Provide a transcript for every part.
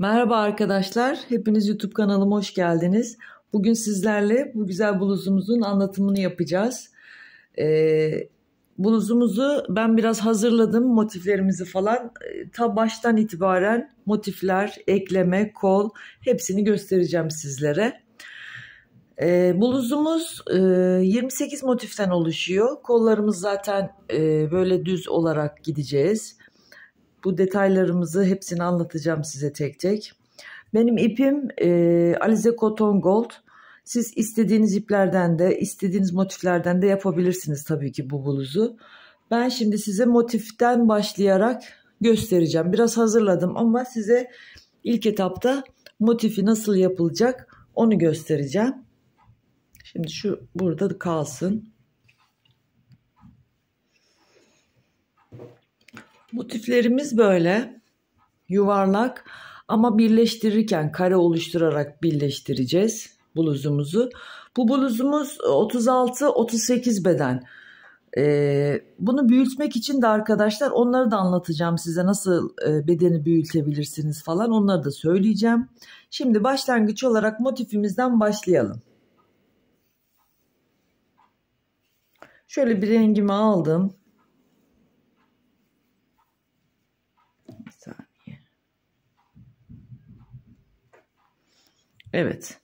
Merhaba arkadaşlar, hepiniz YouTube kanalıma hoş geldiniz. Bugün sizlerle bu güzel bluzumuzun anlatımını yapacağız. Ee, bluzumuzu ben biraz hazırladım, motiflerimizi falan. Ee, ta baştan itibaren motifler, ekleme, kol hepsini göstereceğim sizlere. Ee, bluzumuz e, 28 motiften oluşuyor. Kollarımız zaten e, böyle düz olarak gideceğiz. Bu detaylarımızı hepsini anlatacağım size tek tek. Benim ipim e, Alize Koton Gold. Siz istediğiniz iplerden de istediğiniz motiflerden de yapabilirsiniz tabii ki bu bluzu. Ben şimdi size motiften başlayarak göstereceğim. Biraz hazırladım ama size ilk etapta motifi nasıl yapılacak onu göstereceğim. Şimdi şu burada kalsın. Motiflerimiz böyle yuvarlak ama birleştirirken kare oluşturarak birleştireceğiz bluzumuzu. Bu bluzumuz 36-38 beden. Ee, bunu büyütmek için de arkadaşlar onları da anlatacağım size nasıl e, bedeni büyütebilirsiniz falan onları da söyleyeceğim. Şimdi başlangıç olarak motifimizden başlayalım. Şöyle bir rengimi aldım. Evet.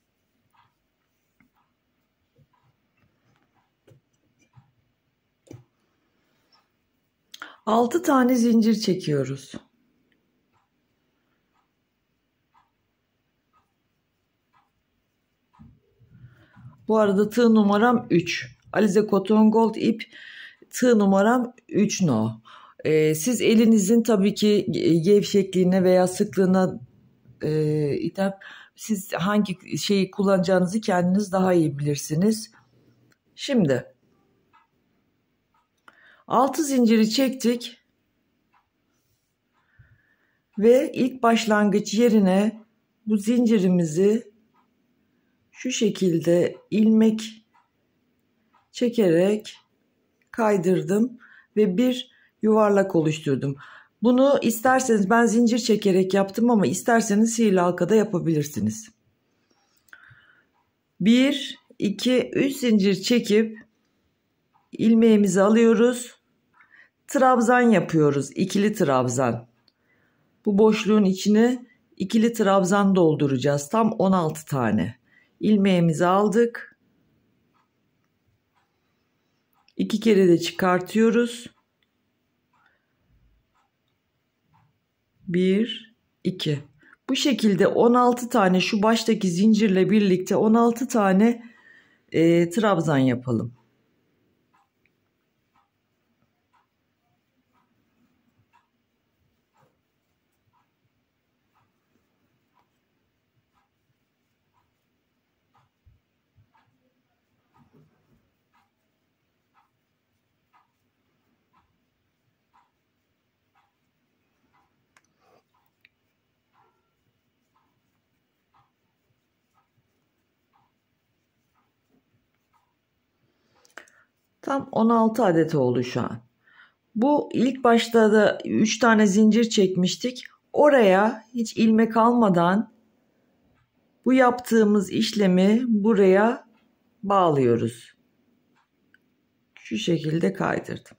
Altı tane zincir çekiyoruz. Bu arada tığ numaram 3. Alize Cotton Gold ip tığ numaram 3 no. Ee, siz elinizin tabii ki gevşekliğine veya sıklığına e, itip siz hangi şeyi kullanacağınızı kendiniz daha iyi bilirsiniz. Şimdi 6 zinciri çektik ve ilk başlangıç yerine bu zincirimizi şu şekilde ilmek çekerek kaydırdım ve bir yuvarlak oluşturdum. Bunu isterseniz ben zincir çekerek yaptım ama isterseniz sihirli halkada yapabilirsiniz. 1, 2, 3 zincir çekip ilmeğimizi alıyoruz. Trabzan yapıyoruz. ikili trabzan. Bu boşluğun içini ikili trabzan dolduracağız. Tam 16 tane. İlmeğimizi aldık. 2 kere de çıkartıyoruz. 1, 2. Bu şekilde 16 tane şu baştaki zincirle birlikte 16 tane e, trabzan yapalım. Tam 16 adet oldu şu an. Bu ilk başta da 3 tane zincir çekmiştik. Oraya hiç ilmek almadan bu yaptığımız işlemi buraya bağlıyoruz. Şu şekilde kaydırdım.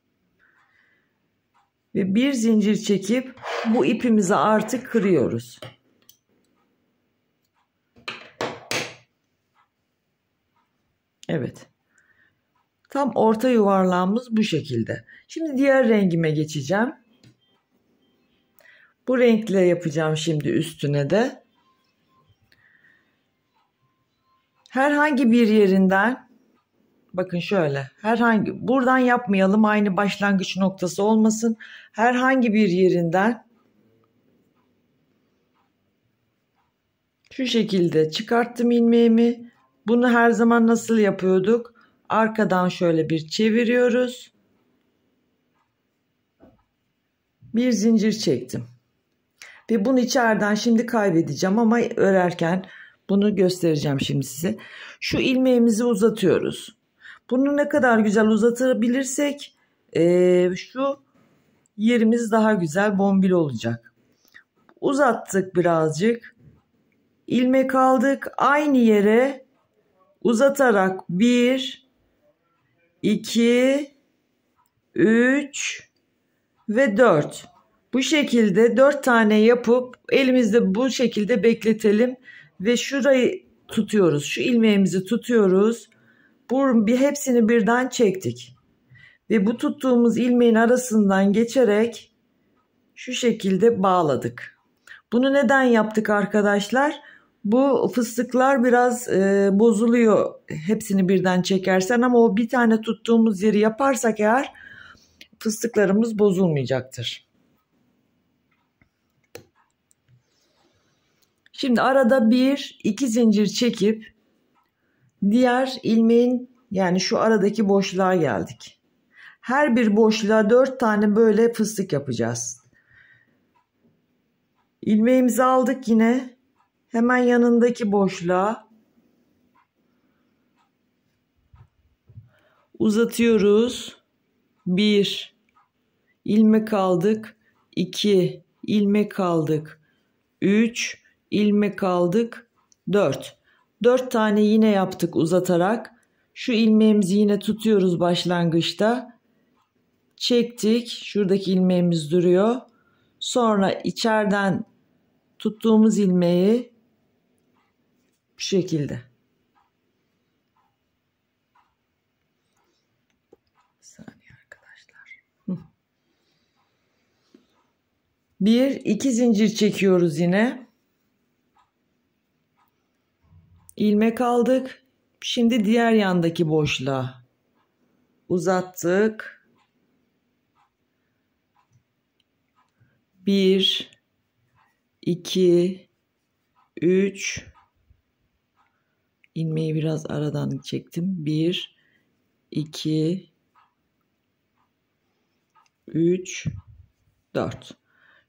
Ve bir zincir çekip bu ipimizi artık kırıyoruz. Evet. Tam orta yuvarlağımız bu şekilde. Şimdi diğer rengime geçeceğim. Bu renkle yapacağım şimdi üstüne de. Herhangi bir yerinden bakın şöyle herhangi buradan yapmayalım aynı başlangıç noktası olmasın. Herhangi bir yerinden şu şekilde çıkarttım ilmeğimi. Bunu her zaman nasıl yapıyorduk? Arkadan şöyle bir çeviriyoruz. Bir zincir çektim. Ve bunu içeriden şimdi kaybedeceğim ama örerken bunu göstereceğim şimdi size. Şu ilmeğimizi uzatıyoruz. Bunu ne kadar güzel uzatabilirsek ee, şu yerimiz daha güzel bombil olacak. Uzattık birazcık. ilmek aldık. Aynı yere uzatarak bir 2, 3 ve 4. Bu şekilde 4 tane yapıp elimizde bu şekilde bekletelim ve şurayı tutuyoruz. Şu ilmeğimizi tutuyoruz. Bu bir hepsini birden çektik. Ve bu tuttuğumuz ilmeğin arasından geçerek şu şekilde bağladık. Bunu neden yaptık arkadaşlar? Bu fıstıklar biraz e, bozuluyor hepsini birden çekersen ama o bir tane tuttuğumuz yeri yaparsak eğer fıstıklarımız bozulmayacaktır. Şimdi arada bir iki zincir çekip diğer ilmeğin yani şu aradaki boşluğa geldik. Her bir boşluğa dört tane böyle fıstık yapacağız. İlmeğimizi aldık yine Hemen yanındaki boşluğa uzatıyoruz. 1 ilmek aldık. 2 ilmek aldık. 3 ilmek aldık. 4. 4 tane yine yaptık uzatarak. Şu ilmeğimizi yine tutuyoruz başlangıçta. Çektik. Şuradaki ilmeğimiz duruyor. Sonra içeriden tuttuğumuz ilmeği bu şekilde. Bir saniye arkadaşlar. Bir, iki zincir çekiyoruz yine. ilmek aldık. Şimdi diğer yandaki boşluğa uzattık. Bir, iki, üç, ilmeği biraz aradan çektim. 1 2 3 4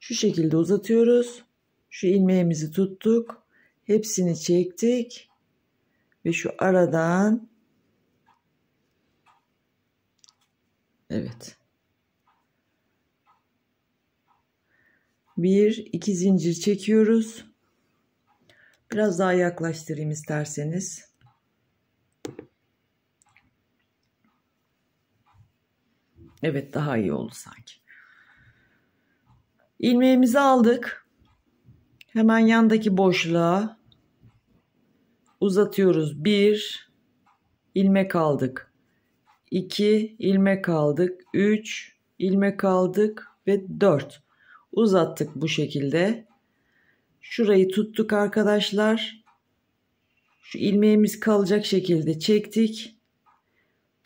şu şekilde uzatıyoruz. Şu ilmeğimizi tuttuk. Hepsini çektik. Ve şu aradan Evet. Bir, iki zincir çekiyoruz. Biraz daha yaklaştırayım isterseniz. Evet daha iyi oldu sanki. İlmeğimizi aldık. Hemen yandaki boşluğa uzatıyoruz. Bir ilmek aldık. İki ilmek aldık. Üç ilmek aldık ve dört uzattık bu şekilde. Şurayı tuttuk arkadaşlar. Şu ilmeğimiz kalacak şekilde çektik.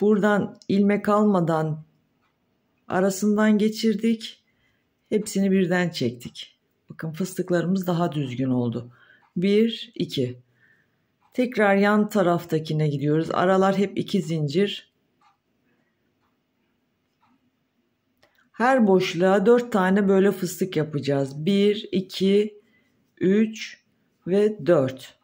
Buradan ilmek almadan arasından geçirdik. Hepsini birden çektik. Bakın fıstıklarımız daha düzgün oldu. 1 2 Tekrar yan taraftakine gidiyoruz. Aralar hep iki zincir. Her boşluğa 4 tane böyle fıstık yapacağız. 1 2 3 ve 4.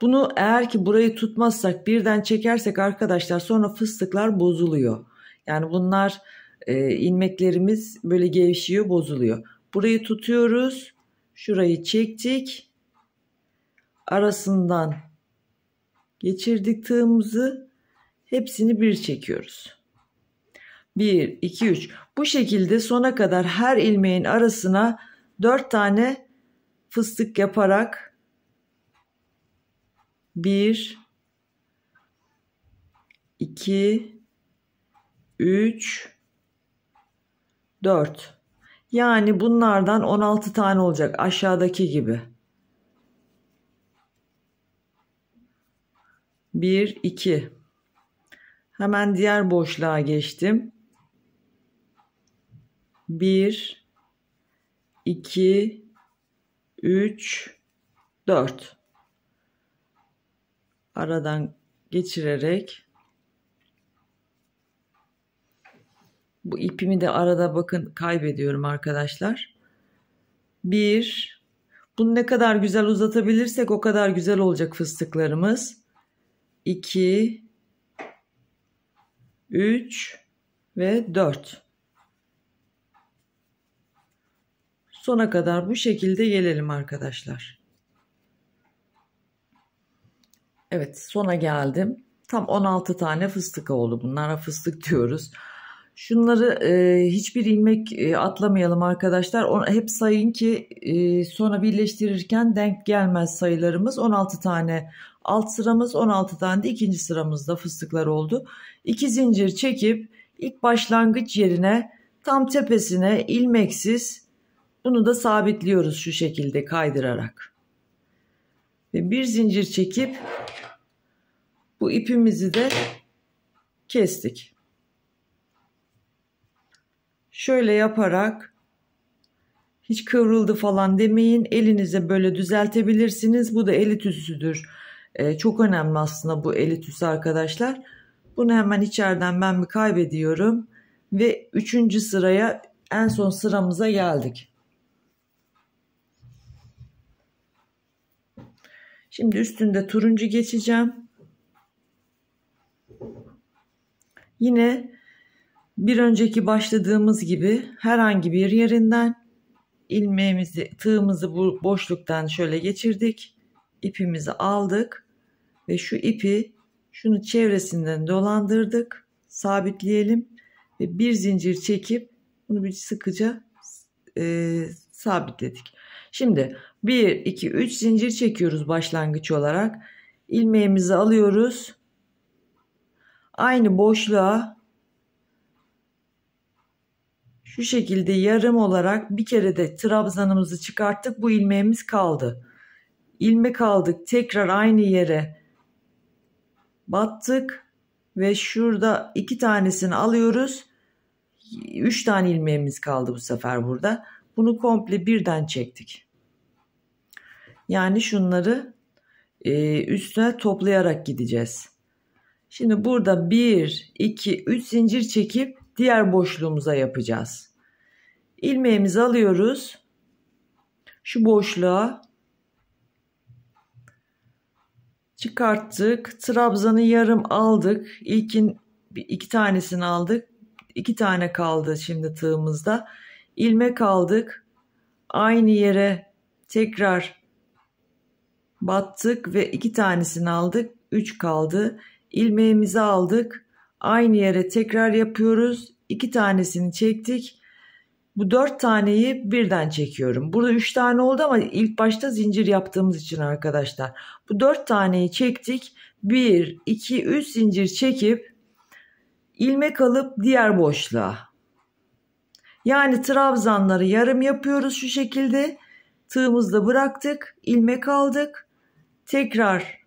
Bunu eğer ki burayı tutmazsak birden çekersek arkadaşlar sonra fıstıklar bozuluyor. Yani bunlar e, ilmeklerimiz böyle gevşiyor bozuluyor. Burayı tutuyoruz. Şurayı çektik. Arasından geçirdik tığımızı. Hepsini bir çekiyoruz. 1, 2, 3. Bu şekilde sona kadar her ilmeğin arasına 4 tane fıstık yaparak bir, iki, üç, dört. Yani bunlardan 16 tane olacak aşağıdaki gibi. 1 2 Hemen diğer boşluğa geçtim. 1 2 3, 4. Aradan geçirerek bu ipimi de arada bakın kaybediyorum arkadaşlar. 1. Bunu ne kadar güzel uzatabilirsek o kadar güzel olacak fıstıklarımız. 2 3 ve 4. Sona kadar bu şekilde gelelim arkadaşlar. Evet sona geldim. Tam 16 tane fıstık oldu. Bunlara fıstık diyoruz. Şunları e, hiçbir ilmek e, atlamayalım arkadaşlar. On, hep sayın ki e, sonra birleştirirken denk gelmez sayılarımız. 16 tane alt sıramız 16 tane de ikinci sıramızda fıstıklar oldu. İki zincir çekip ilk başlangıç yerine tam tepesine ilmeksiz bunu da sabitliyoruz şu şekilde kaydırarak. Ve bir zincir çekip bu ipimizi de kestik. Şöyle yaparak hiç kıvrıldı falan demeyin. Elinize böyle düzeltebilirsiniz. Bu da eli tüsüdür. Ee, çok önemli aslında bu eli tüsü arkadaşlar. Bunu hemen içeriden ben bir kaybediyorum. Ve üçüncü sıraya en son sıramıza geldik. Şimdi üstünde turuncu geçeceğim. Yine bir önceki başladığımız gibi herhangi bir yerinden ilmeğimizi, tığımızı bu boşluktan şöyle geçirdik. İpimizi aldık ve şu ipi şunu çevresinden dolandırdık. Sabitleyelim ve bir zincir çekip bunu bir sıkıca e, sabitledik. Şimdi 1, 2, 3 zincir çekiyoruz başlangıç olarak. İlmeğimizi alıyoruz. Aynı boşluğa şu şekilde yarım olarak bir kere de trabzanımızı çıkarttık. Bu ilmeğimiz kaldı. İlmek aldık. Tekrar aynı yere battık ve şurada iki tanesini alıyoruz. Üç tane ilmeğimiz kaldı bu sefer burada. Bunu komple birden çektik. Yani şunları e, üstüne toplayarak gideceğiz. Şimdi burada 1, 2, 3 zincir çekip diğer boşluğumuza yapacağız. İlmeğimizi alıyoruz. Şu boşluğa çıkarttık. Trabzanı yarım aldık. İlkin iki tanesini aldık. İki tane kaldı şimdi tığımızda. İlmek aldık. Aynı yere tekrar battık ve iki tanesini aldık. Üç kaldı. İlmeğimizi aldık. Aynı yere tekrar yapıyoruz. İki tanesini çektik. Bu dört taneyi birden çekiyorum. Burada üç tane oldu ama ilk başta zincir yaptığımız için arkadaşlar. Bu dört taneyi çektik. Bir, iki, üç zincir çekip ilmek alıp diğer boşluğa. Yani trabzanları yarım yapıyoruz şu şekilde. Tığımızda bıraktık, ilmek aldık. Tekrar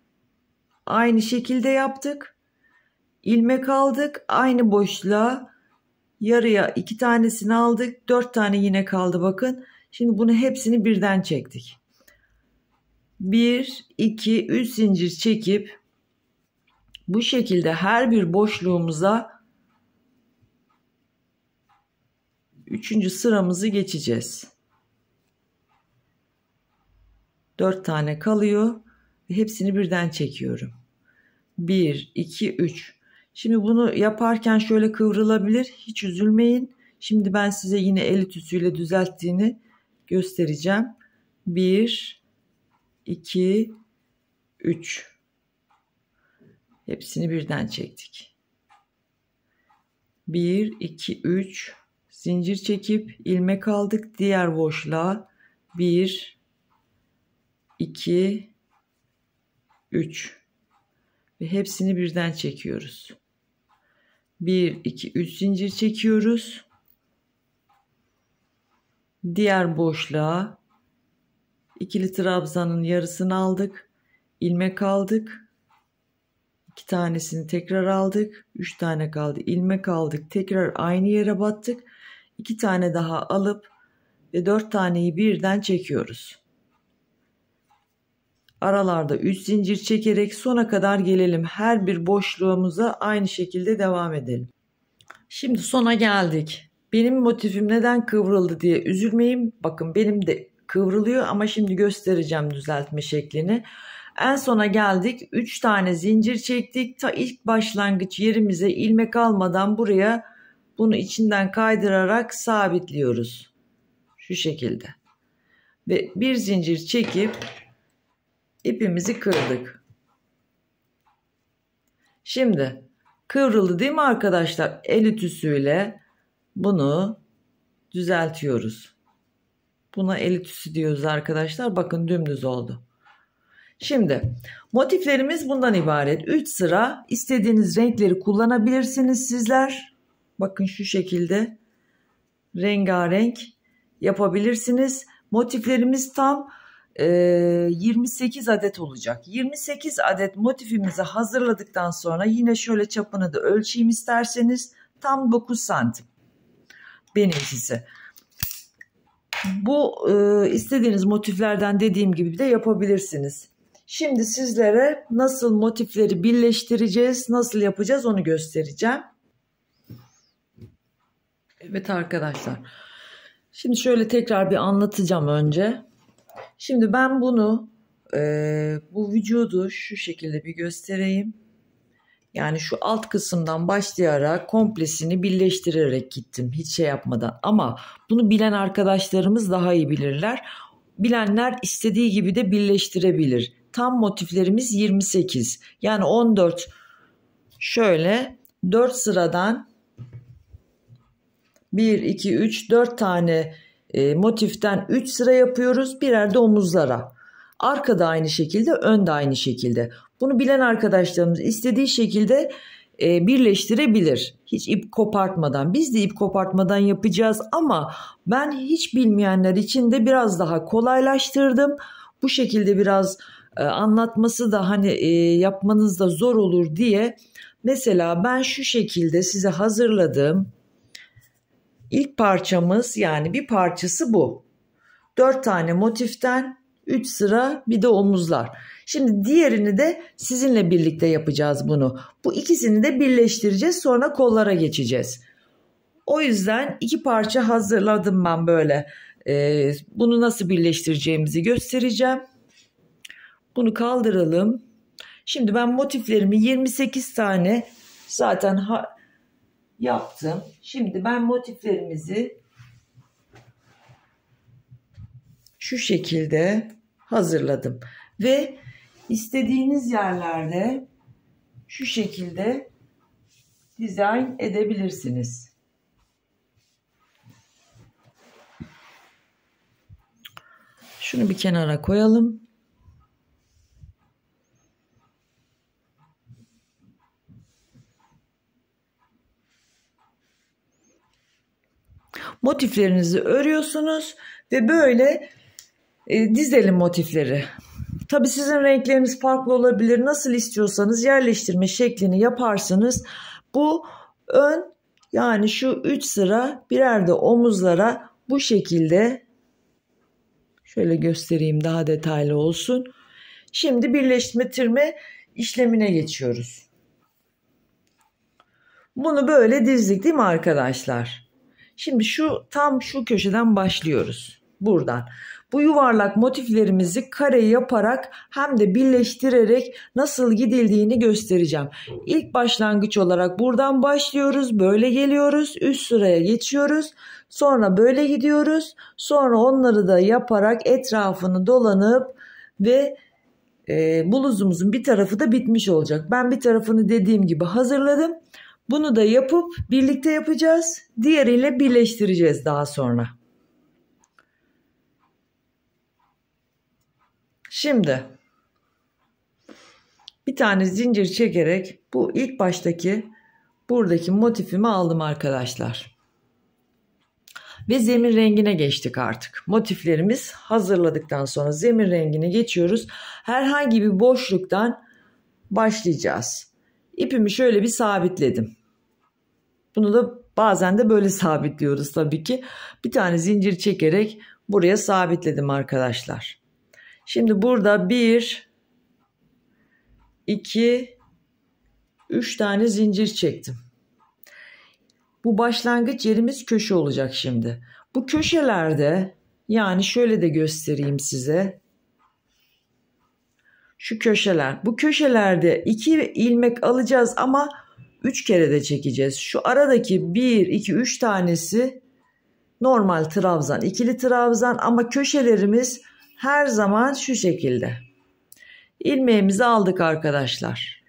aynı şekilde yaptık. İlmek aldık. Aynı boşluğa yarıya iki tanesini aldık. Dört tane yine kaldı bakın. Şimdi bunu hepsini birden çektik. 1, 2, 3 zincir çekip bu şekilde her bir boşluğumuza 3. sıramızı geçeceğiz. 4 tane kalıyor ve hepsini birden çekiyorum. 1, 2, 3. Şimdi bunu yaparken şöyle kıvrılabilir. Hiç üzülmeyin. Şimdi ben size yine el ütüsüyle düzelttiğini göstereceğim. 1, 2, 3. Hepsini birden çektik. 1, 2, 3. Zincir çekip ilmek aldık. Diğer boşluğa 1, 2, 3 ve hepsini birden çekiyoruz. 1 2 3 zincir çekiyoruz. Diğer boşluğa ikili trabzanın yarısını aldık. ilmek aldık. 2 tanesini tekrar aldık. 3 tane kaldı. ilmek aldık. Tekrar aynı yere battık. 2 tane daha alıp ve 4 taneyi birden çekiyoruz. Aralarda 3 zincir çekerek sona kadar gelelim. Her bir boşluğumuza aynı şekilde devam edelim. Şimdi sona geldik. Benim motifim neden kıvrıldı diye üzülmeyin. Bakın benim de kıvrılıyor ama şimdi göstereceğim düzeltme şeklini. En sona geldik. 3 tane zincir çektik. Ta ilk başlangıç yerimize ilmek almadan buraya bunu içinden kaydırarak sabitliyoruz. Şu şekilde. Ve bir zincir çekip İpimizi kırdık. Şimdi kıvrıldı değil mi arkadaşlar? El ütüsüyle bunu düzeltiyoruz. Buna el ütüsü diyoruz arkadaşlar. Bakın dümdüz oldu. Şimdi motiflerimiz bundan ibaret. 3 sıra istediğiniz renkleri kullanabilirsiniz sizler. Bakın şu şekilde rengarenk yapabilirsiniz. Motiflerimiz tam 28 ee, adet olacak. 28 adet motifimizi hazırladıktan sonra yine şöyle çapını da ölçeyim isterseniz tam 9 santim benimkisi. Bu e, istediğiniz motiflerden dediğim gibi de yapabilirsiniz. Şimdi sizlere nasıl motifleri birleştireceğiz, nasıl yapacağız onu göstereceğim. Evet arkadaşlar. Şimdi şöyle tekrar bir anlatacağım önce. Şimdi ben bunu e, bu vücudu şu şekilde bir göstereyim. Yani şu alt kısımdan başlayarak komplesini birleştirerek gittim hiç şey yapmadan. Ama bunu bilen arkadaşlarımız daha iyi bilirler. Bilenler istediği gibi de birleştirebilir. Tam motiflerimiz 28. Yani 14 şöyle 4 sıradan 1 2 3 4 tane e, motiften 3 sıra yapıyoruz. Birer de omuzlara. Arkada aynı şekilde, önde aynı şekilde. Bunu bilen arkadaşlarımız istediği şekilde e, birleştirebilir. Hiç ip kopartmadan. Biz de ip kopartmadan yapacağız ama ben hiç bilmeyenler için de biraz daha kolaylaştırdım. Bu şekilde biraz e, anlatması da hani e, yapmanız da zor olur diye. Mesela ben şu şekilde size hazırladım İlk parçamız yani bir parçası bu. Dört tane motiften üç sıra bir de omuzlar. Şimdi diğerini de sizinle birlikte yapacağız bunu. Bu ikisini de birleştireceğiz sonra kollara geçeceğiz. O yüzden iki parça hazırladım ben böyle. Ee, bunu nasıl birleştireceğimizi göstereceğim. Bunu kaldıralım. Şimdi ben motiflerimi 28 tane zaten ha, yaptım. Şimdi ben motiflerimizi şu şekilde hazırladım. Ve istediğiniz yerlerde şu şekilde dizayn edebilirsiniz. Şunu bir kenara koyalım. motiflerinizi örüyorsunuz ve böyle e, dizelim motifleri. Tabi sizin renkleriniz farklı olabilir. Nasıl istiyorsanız yerleştirme şeklini yaparsınız. Bu ön yani şu 3 sıra birer de omuzlara bu şekilde şöyle göstereyim daha detaylı olsun. Şimdi birleştirme işlemine geçiyoruz. Bunu böyle dizdik değil mi arkadaşlar? Şimdi şu tam şu köşeden başlıyoruz. Buradan. Bu yuvarlak motiflerimizi kare yaparak hem de birleştirerek nasıl gidildiğini göstereceğim. İlk başlangıç olarak buradan başlıyoruz. Böyle geliyoruz. Üst sıraya geçiyoruz. Sonra böyle gidiyoruz. Sonra onları da yaparak etrafını dolanıp ve e, bluzumuzun bir tarafı da bitmiş olacak. Ben bir tarafını dediğim gibi hazırladım. Bunu da yapıp birlikte yapacağız. Diğeriyle birleştireceğiz daha sonra. Şimdi bir tane zincir çekerek bu ilk baştaki buradaki motifimi aldım arkadaşlar. Ve zemin rengine geçtik artık. Motiflerimiz hazırladıktan sonra zemin rengine geçiyoruz. Herhangi bir boşluktan başlayacağız. İpimi şöyle bir sabitledim. Bunu da bazen de böyle sabitliyoruz tabii ki. Bir tane zincir çekerek buraya sabitledim arkadaşlar. Şimdi burada bir, iki, üç tane zincir çektim. Bu başlangıç yerimiz köşe olacak şimdi. Bu köşelerde yani şöyle de göstereyim size. Şu köşeler. Bu köşelerde iki ilmek alacağız ama 3 kere de çekeceğiz. Şu aradaki 1, 2, 3 tanesi normal trabzan, ikili trabzan ama köşelerimiz her zaman şu şekilde. İlmeğimizi aldık arkadaşlar.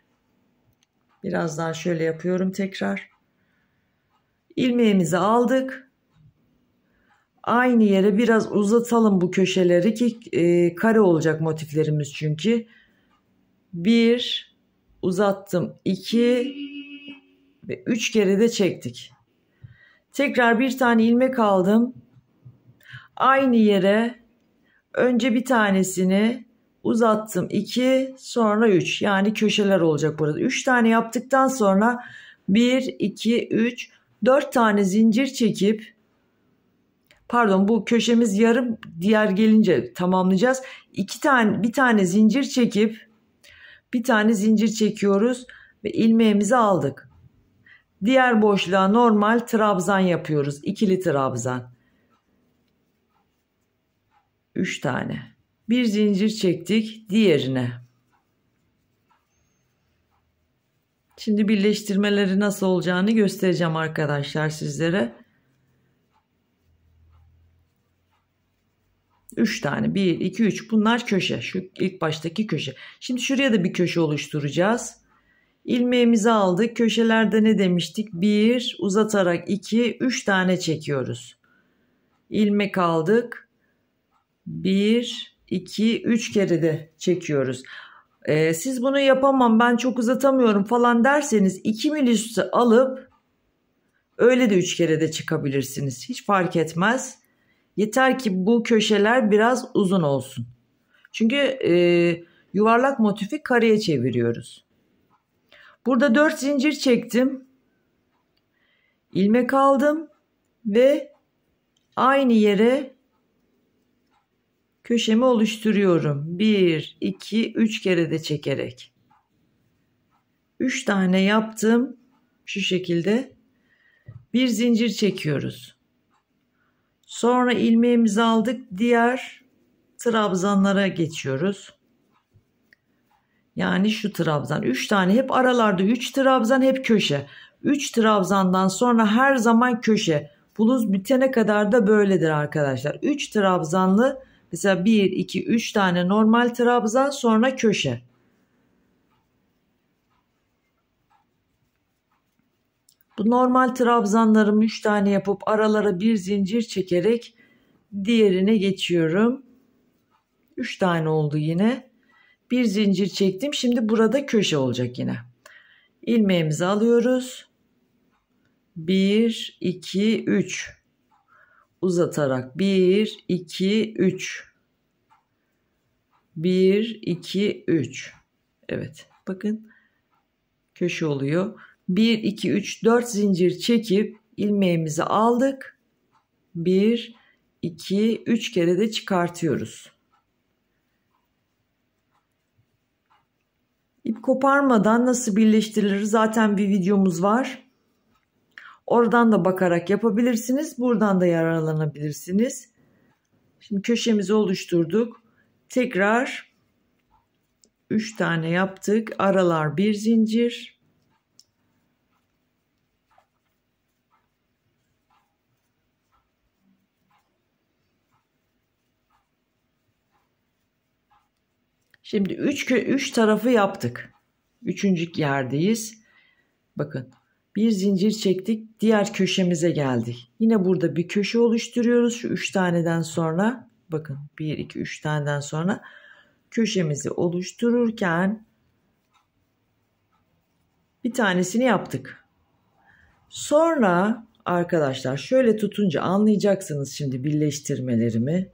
Birazdan şöyle yapıyorum tekrar. İlmeğimizi aldık. Aynı yere biraz uzatalım bu köşeleri ki e, kare olacak motiflerimiz çünkü. 1 uzattım 2 ve üç kere de çektik. Tekrar bir tane ilmek aldım. Aynı yere önce bir tanesini uzattım 2 sonra 3 yani köşeler olacak burada. 3 tane yaptıktan sonra 1 2 3 4 tane zincir çekip pardon bu köşemiz yarım diğer gelince tamamlayacağız. 2 tane bir tane zincir çekip bir tane zincir çekiyoruz ve ilmeğimizi aldık. Diğer boşluğa normal trabzan yapıyoruz. İkili trabzan. Üç tane. Bir zincir çektik diğerine. Şimdi birleştirmeleri nasıl olacağını göstereceğim arkadaşlar sizlere. Üç tane bir, iki, üç. bunlar köşe. Şu ilk baştaki köşe. Şimdi şuraya da bir köşe oluşturacağız. İlmeğimizi aldık. Köşelerde ne demiştik? 1 uzatarak 2 3 tane çekiyoruz. İlmek aldık. 1 2 3 kere de çekiyoruz. Ee, siz bunu yapamam ben çok uzatamıyorum falan derseniz 2 mil alıp öyle de 3 kere de çıkabilirsiniz. Hiç fark etmez. Yeter ki bu köşeler biraz uzun olsun. Çünkü e, yuvarlak motifi kareye çeviriyoruz. Burada 4 zincir çektim. ilmek aldım ve aynı yere köşemi oluşturuyorum. 1 2 3 kere de çekerek. 3 tane yaptım. Şu şekilde bir zincir çekiyoruz. Sonra ilmeğimizi aldık. Diğer trabzanlara geçiyoruz. Yani şu trabzan. 3 tane hep aralarda 3 trabzan hep köşe. 3 trabzandan sonra her zaman köşe. Buluz bitene kadar da böyledir arkadaşlar. 3 trabzanlı mesela 1, 2, 3 tane normal trabzan sonra köşe. Bu normal trabzanlarımı 3 tane yapıp aralara bir zincir çekerek diğerine geçiyorum. 3 tane oldu yine bir zincir çektim. Şimdi burada köşe olacak yine. İlmeğimizi alıyoruz. 1 2 3 uzatarak 1 2 3 1 2 3 Evet. Bakın köşe oluyor. 1 2 3 4 zincir çekip ilmeğimizi aldık. 1 2 3 kere de çıkartıyoruz. İp koparmadan nasıl birleştirilir zaten bir videomuz var. Oradan da bakarak yapabilirsiniz. Buradan da yararlanabilirsiniz. Şimdi köşemizi oluşturduk. Tekrar 3 tane yaptık. Aralar bir zincir. Şimdi 3 3 tarafı yaptık. Üçüncü yerdeyiz. Bakın bir zincir çektik diğer köşemize geldik. Yine burada bir köşe oluşturuyoruz şu 3 taneden sonra. Bakın 1 2 3 taneden sonra köşemizi oluştururken bir tanesini yaptık. Sonra arkadaşlar şöyle tutunca anlayacaksınız şimdi birleştirmelerimi.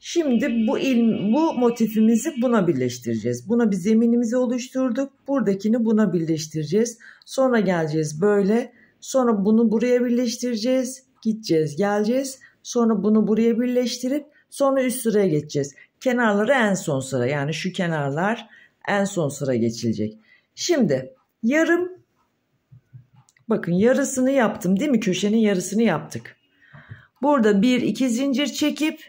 Şimdi bu ilm, bu motifimizi buna birleştireceğiz. Buna bir zeminimizi oluşturduk. Buradakini buna birleştireceğiz. Sonra geleceğiz böyle. Sonra bunu buraya birleştireceğiz. Gideceğiz, geleceğiz. Sonra bunu buraya birleştirip sonra üst sıraya geçeceğiz. Kenarları en son sıra. Yani şu kenarlar en son sıra geçilecek. Şimdi yarım bakın yarısını yaptım değil mi? Köşenin yarısını yaptık. Burada bir iki zincir çekip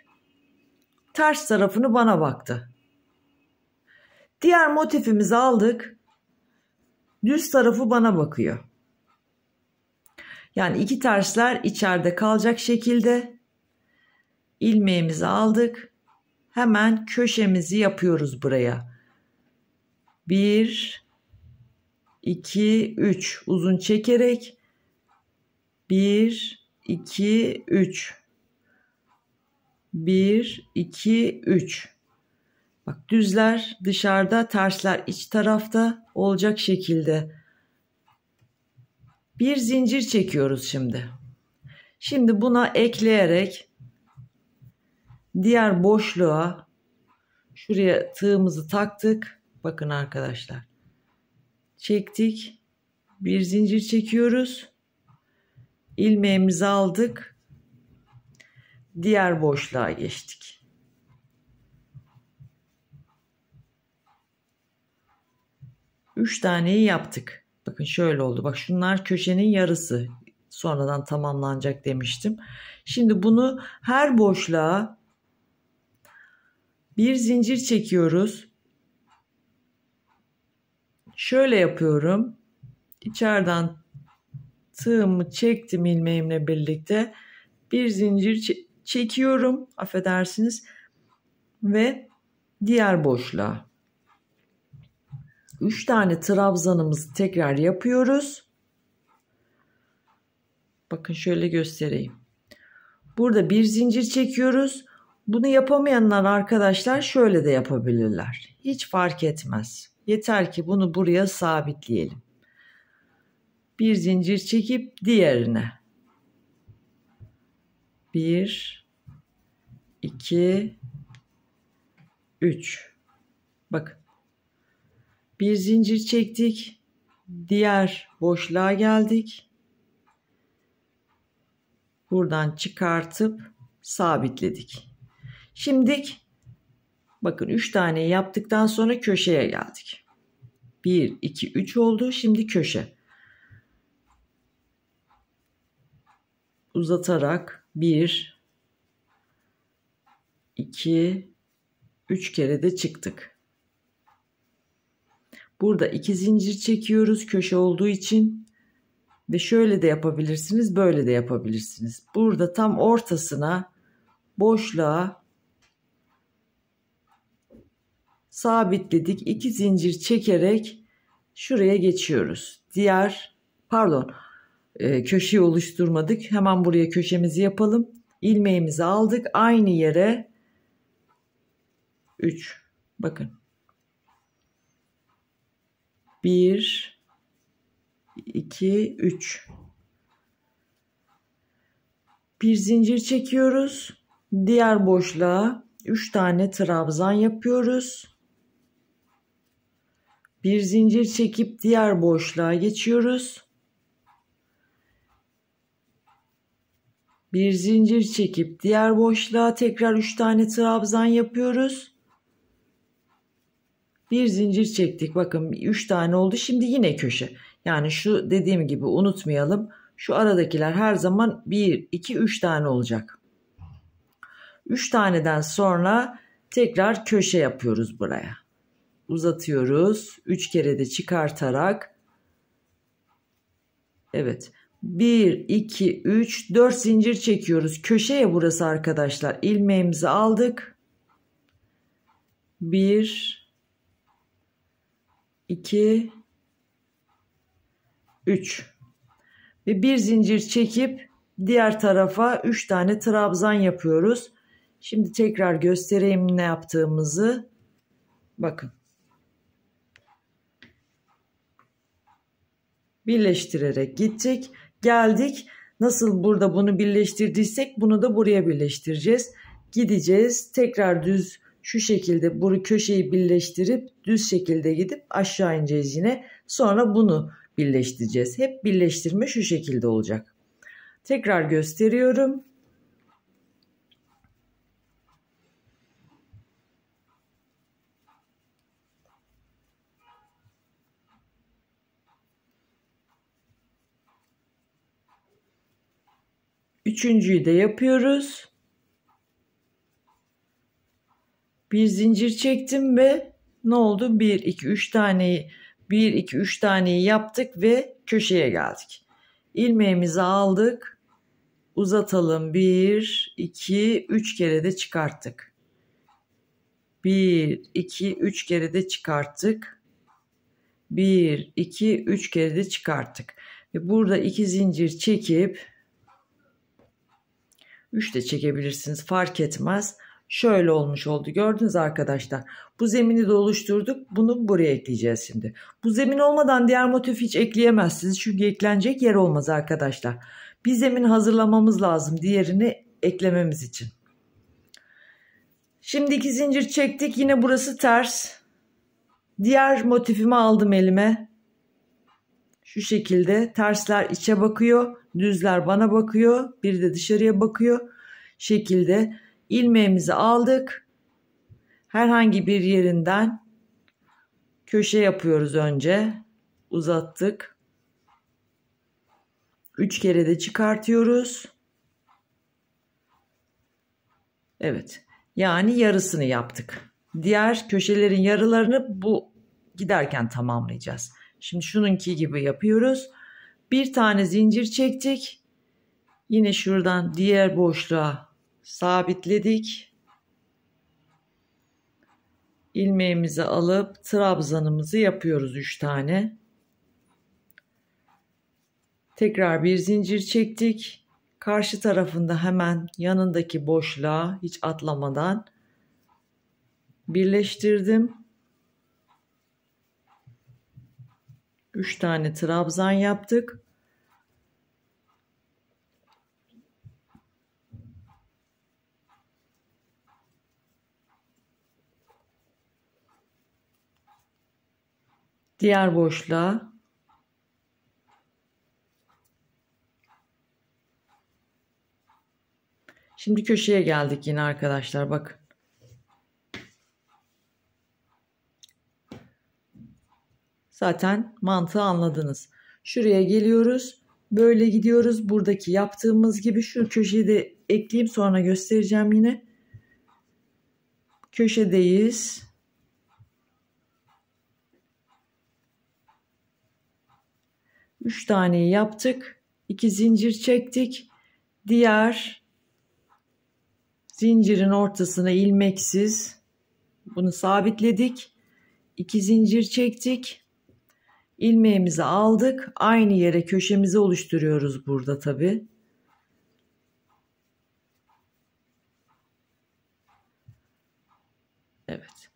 ters tarafını bana baktı. Diğer motifimizi aldık. Düz tarafı bana bakıyor. Yani iki tersler içeride kalacak şekilde ilmeğimizi aldık. Hemen köşemizi yapıyoruz buraya. 1 2 3 uzun çekerek 1 2 3 1, 2, 3. Bak düzler dışarıda, tersler iç tarafta olacak şekilde. Bir zincir çekiyoruz şimdi. Şimdi buna ekleyerek diğer boşluğa şuraya tığımızı taktık. Bakın arkadaşlar. Çektik. Bir zincir çekiyoruz. İlmeğimizi aldık diğer boşluğa geçtik. Üç taneyi yaptık. Bakın şöyle oldu. Bak şunlar köşenin yarısı. Sonradan tamamlanacak demiştim. Şimdi bunu her boşluğa bir zincir çekiyoruz. Şöyle yapıyorum. İçeriden tığımı çektim ilmeğimle birlikte. Bir zincir çekiyorum affedersiniz ve diğer boşluğa. 3 tane trabzanımızı tekrar yapıyoruz. Bakın şöyle göstereyim. Burada bir zincir çekiyoruz. Bunu yapamayanlar arkadaşlar şöyle de yapabilirler. Hiç fark etmez. Yeter ki bunu buraya sabitleyelim. Bir zincir çekip diğerine. 1 2 3 Bak, Bir zincir çektik. Diğer boşluğa geldik. Buradan çıkartıp sabitledik. Şimdi bakın 3 tane yaptıktan sonra köşeye geldik. 1 2 3 oldu. Şimdi köşe. Uzatarak 1 2 3 kere de çıktık. Burada iki zincir çekiyoruz köşe olduğu için ve şöyle de yapabilirsiniz, böyle de yapabilirsiniz. Burada tam ortasına boşluğa sabitledik. iki zincir çekerek şuraya geçiyoruz. Diğer pardon e, köşeyi oluşturmadık. Hemen buraya köşemizi yapalım. İlmeğimizi aldık. Aynı yere 3 bakın. 1 2 3 bir zincir çekiyoruz. Diğer boşluğa 3 tane trabzan yapıyoruz. Bir zincir çekip diğer boşluğa geçiyoruz. Bir zincir çekip diğer boşluğa tekrar 3 tane trabzan yapıyoruz. Bir zincir çektik. Bakın 3 tane oldu. Şimdi yine köşe. Yani şu dediğim gibi unutmayalım. Şu aradakiler her zaman 1, 2, 3 tane olacak. 3 taneden sonra tekrar köşe yapıyoruz buraya. Uzatıyoruz. 3 kere de çıkartarak. Evet. 1, 2, 3, 4 zincir çekiyoruz. Köşeye burası arkadaşlar. İlmeğimizi aldık. 1, 2, 3. Ve bir zincir çekip diğer tarafa 3 tane trabzan yapıyoruz. Şimdi tekrar göstereyim ne yaptığımızı. Bakın. Birleştirerek gittik geldik. Nasıl burada bunu birleştirdiysek bunu da buraya birleştireceğiz. Gideceğiz tekrar düz şu şekilde bu köşeyi birleştirip düz şekilde gidip aşağı ineceğiz yine. Sonra bunu birleştireceğiz. Hep birleştirme şu şekilde olacak. Tekrar gösteriyorum. Üçüncüyü de yapıyoruz. Bir zincir çektim ve ne oldu? 1 2 3 taneyi 1 2 3 taneyi yaptık ve köşeye geldik. İlmeğimizi aldık. Uzatalım. 1 2 3 kere de çıkarttık. 1 2 3 kere de çıkarttık. 1 2 3 kere de çıkarttık. Ve burada iki zincir çekip 3 de çekebilirsiniz fark etmez. Şöyle olmuş oldu gördünüz arkadaşlar. Bu zemini de oluşturduk. Bunu buraya ekleyeceğiz şimdi. Bu zemin olmadan diğer motif hiç ekleyemezsiniz. Çünkü eklenecek yer olmaz arkadaşlar. Bir zemin hazırlamamız lazım diğerini eklememiz için. Şimdi iki zincir çektik. Yine burası ters. Diğer motifimi aldım elime şu şekilde tersler içe bakıyor, düzler bana bakıyor, bir de dışarıya bakıyor şekilde ilmeğimizi aldık. Herhangi bir yerinden köşe yapıyoruz önce. Uzattık. 3 kere de çıkartıyoruz. Evet. Yani yarısını yaptık. Diğer köşelerin yarılarını bu giderken tamamlayacağız. Şimdi şununki gibi yapıyoruz. Bir tane zincir çektik. Yine şuradan diğer boşluğa sabitledik. Ilmeğimizi alıp trabzanımızı yapıyoruz 3 tane. Tekrar bir zincir çektik. Karşı tarafında hemen yanındaki boşluğa hiç atlamadan birleştirdim. 3 tane trabzan yaptık. Diğer boşluğa Şimdi köşeye geldik yine arkadaşlar bak. Zaten mantığı anladınız. Şuraya geliyoruz. Böyle gidiyoruz. Buradaki yaptığımız gibi şu köşeyi de ekleyip sonra göstereceğim yine. Köşedeyiz. Üç taneyi yaptık. İki zincir çektik. Diğer zincirin ortasına ilmeksiz bunu sabitledik. İki zincir çektik. İlmeğimizi aldık. Aynı yere köşemizi oluşturuyoruz burada tabi. Evet.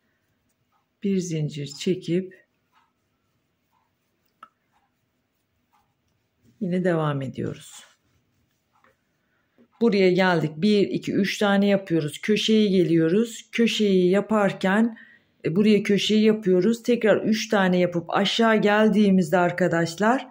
Bir zincir çekip yine devam ediyoruz. Buraya geldik. 1 2 3 tane yapıyoruz. Köşeye geliyoruz. Köşeyi yaparken e, buraya köşeyi yapıyoruz. Tekrar 3 tane yapıp aşağı geldiğimizde arkadaşlar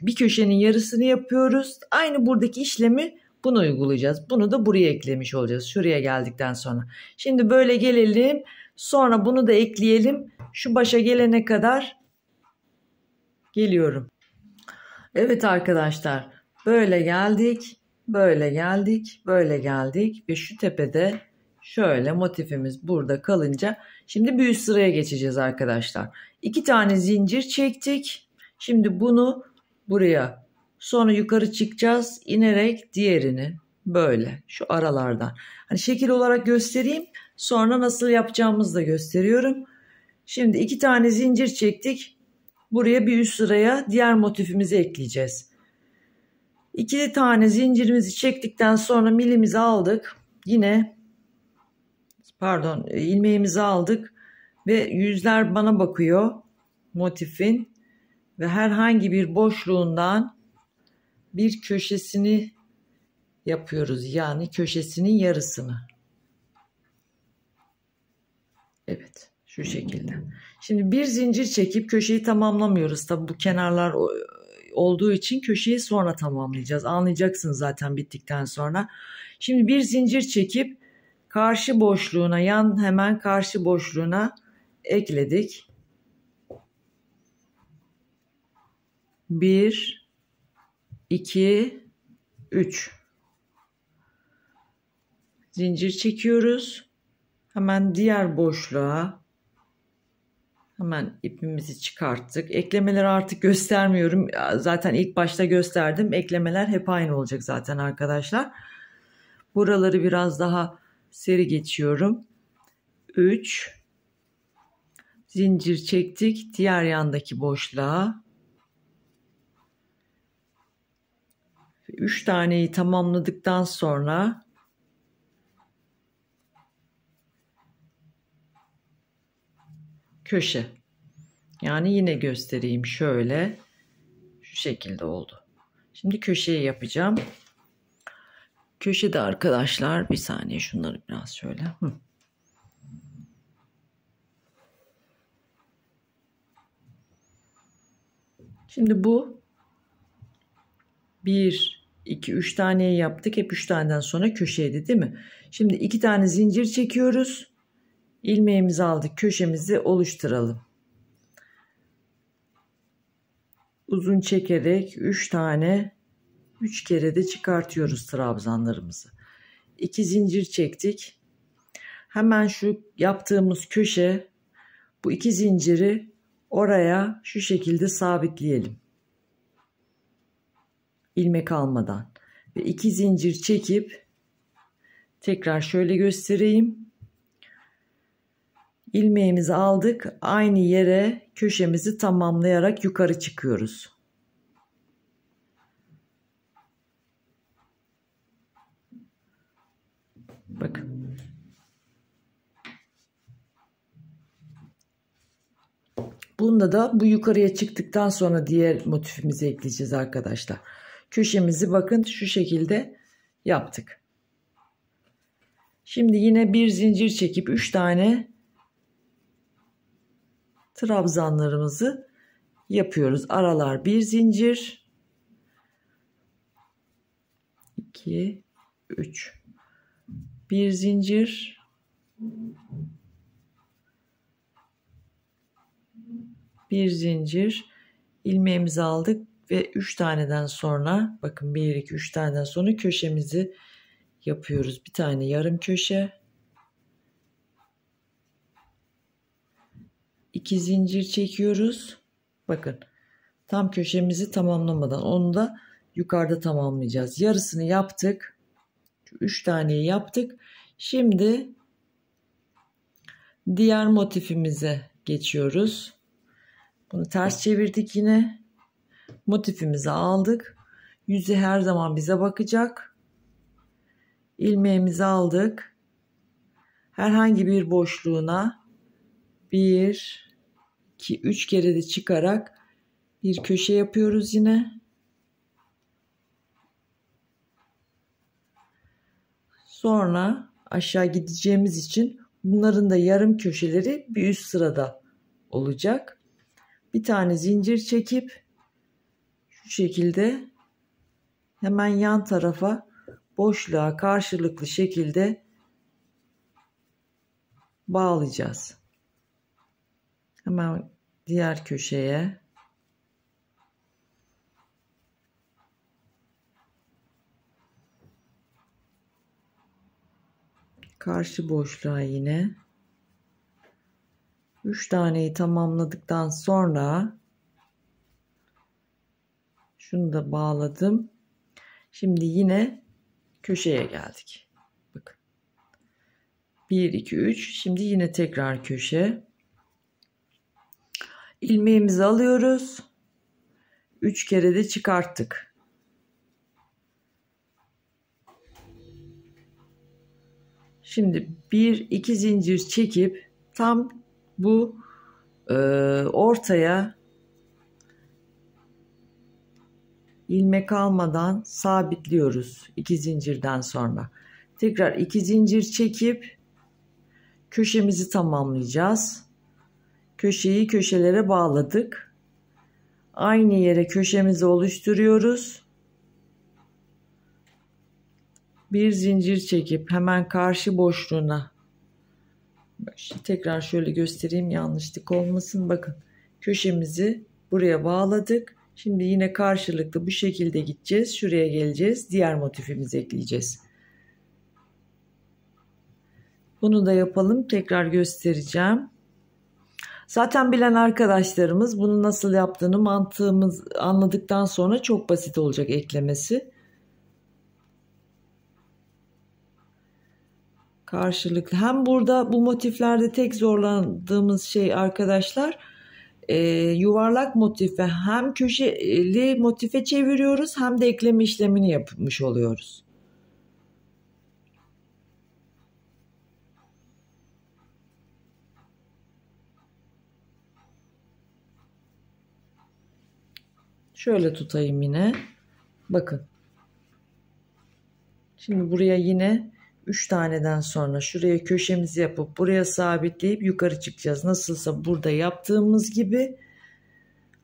bir köşenin yarısını yapıyoruz. Aynı buradaki işlemi bunu uygulayacağız. Bunu da buraya eklemiş olacağız. Şuraya geldikten sonra. Şimdi böyle gelelim. Sonra bunu da ekleyelim. Şu başa gelene kadar geliyorum. Evet arkadaşlar. Böyle geldik. Böyle geldik. Böyle geldik. Ve şu tepede Şöyle motifimiz burada kalınca şimdi büyük sıraya geçeceğiz arkadaşlar. İki tane zincir çektik. Şimdi bunu buraya sonra yukarı çıkacağız inerek diğerini böyle şu aralardan. Hani şekil olarak göstereyim sonra nasıl yapacağımızı da gösteriyorum. Şimdi iki tane zincir çektik. Buraya bir üst sıraya diğer motifimizi ekleyeceğiz. İki tane zincirimizi çektikten sonra milimizi aldık. Yine pardon e, ilmeğimizi aldık ve yüzler bana bakıyor motifin ve herhangi bir boşluğundan bir köşesini yapıyoruz. Yani köşesinin yarısını. Evet şu şekilde. Şimdi bir zincir çekip köşeyi tamamlamıyoruz. Tabi bu kenarlar olduğu için köşeyi sonra tamamlayacağız. anlayacaksınız zaten bittikten sonra. Şimdi bir zincir çekip karşı boşluğuna yan hemen karşı boşluğuna ekledik. 1 2 3 Zincir çekiyoruz. Hemen diğer boşluğa hemen ipimizi çıkarttık. Eklemeleri artık göstermiyorum. Zaten ilk başta gösterdim. Eklemeler hep aynı olacak zaten arkadaşlar. Buraları biraz daha seri geçiyorum. 3 zincir çektik diğer yandaki boşluğa 3 taneyi tamamladıktan sonra köşe yani yine göstereyim şöyle şu şekilde oldu. Şimdi köşeyi yapacağım. Köşede arkadaşlar bir saniye şunları biraz şöyle. Hı. Şimdi bu 1, 2, 3 taneyi yaptık. Hep 3 taneden sonra köşeydi değil mi? Şimdi 2 tane zincir çekiyoruz. İlmeğimizi aldık. Köşemizi oluşturalım. Uzun çekerek 3 tane 3 kere de çıkartıyoruz trabzanlarımızı. 2 zincir çektik. Hemen şu yaptığımız köşe bu iki zinciri oraya şu şekilde sabitleyelim. İlmek almadan ve iki zincir çekip tekrar şöyle göstereyim. İlmeğimizi aldık. Aynı yere köşemizi tamamlayarak yukarı çıkıyoruz. Bakın. Bunda da bu yukarıya çıktıktan sonra diğer motifimizi ekleyeceğiz arkadaşlar. Köşemizi bakın şu şekilde yaptık. Şimdi yine bir zincir çekip 3 tane trabzanlarımızı yapıyoruz. Aralar bir zincir. 2 3 bir zincir bir zincir ilmeğimizi aldık ve 3 taneden sonra bakın 1 2 3 taneden sonra köşemizi yapıyoruz. Bir tane yarım köşe. 2 zincir çekiyoruz. Bakın tam köşemizi tamamlamadan onu da yukarıda tamamlayacağız. Yarısını yaptık. 3 taneyi yaptık. Şimdi diğer motifimize geçiyoruz. Bunu ters çevirdik yine. Motifimizi aldık. Yüzü her zaman bize bakacak. İlmeğimizi aldık. Herhangi bir boşluğuna 1 2 3 kere de çıkarak bir köşe yapıyoruz yine. Sonra aşağı gideceğimiz için bunların da yarım köşeleri bir üst sırada olacak. Bir tane zincir çekip şu şekilde hemen yan tarafa boşluğa karşılıklı şekilde bağlayacağız. Hemen diğer köşeye karşı boşluğa yine 3 taneyi tamamladıktan sonra şunu da bağladım. Şimdi yine köşeye geldik. Bakın. 1 2 3. Şimdi yine tekrar köşe. ilmeğimizi alıyoruz. 3 kere de çıkarttık. Şimdi bir iki zincir çekip tam bu e, ortaya ilmek almadan sabitliyoruz iki zincirden sonra. Tekrar iki zincir çekip köşemizi tamamlayacağız. Köşeyi köşelere bağladık. Aynı yere köşemizi oluşturuyoruz. bir zincir çekip hemen karşı boşluğuna Şimdi tekrar şöyle göstereyim yanlışlık olmasın. Bakın köşemizi buraya bağladık. Şimdi yine karşılıklı bu şekilde gideceğiz. Şuraya geleceğiz. Diğer motifimizi ekleyeceğiz. Bunu da yapalım. Tekrar göstereceğim. Zaten bilen arkadaşlarımız bunu nasıl yaptığını mantığımız anladıktan sonra çok basit olacak eklemesi. karşılıklı. Hem burada bu motiflerde tek zorlandığımız şey arkadaşlar e, yuvarlak motife hem köşeli motife çeviriyoruz hem de ekleme işlemini yapmış oluyoruz. Şöyle tutayım yine. Bakın. Şimdi buraya yine 3 taneden sonra şuraya köşemizi yapıp buraya sabitleyip yukarı çıkacağız. Nasılsa burada yaptığımız gibi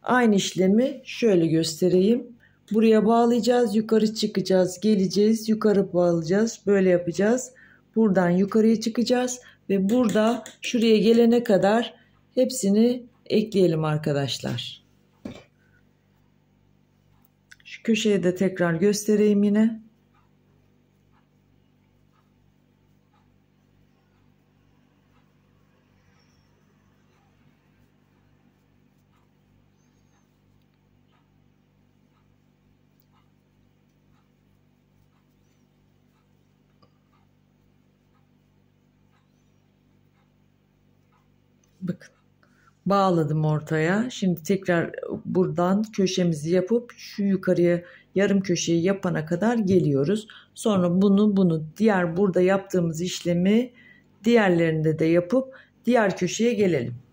aynı işlemi şöyle göstereyim. Buraya bağlayacağız, yukarı çıkacağız, geleceğiz, yukarı bağlayacağız. Böyle yapacağız. Buradan yukarıya çıkacağız ve burada şuraya gelene kadar hepsini ekleyelim arkadaşlar. Şu köşeye de tekrar göstereyim yine. bağladım ortaya. Şimdi tekrar buradan köşemizi yapıp şu yukarıya yarım köşeyi yapana kadar geliyoruz. Sonra bunu bunu diğer burada yaptığımız işlemi diğerlerinde de yapıp diğer köşeye gelelim.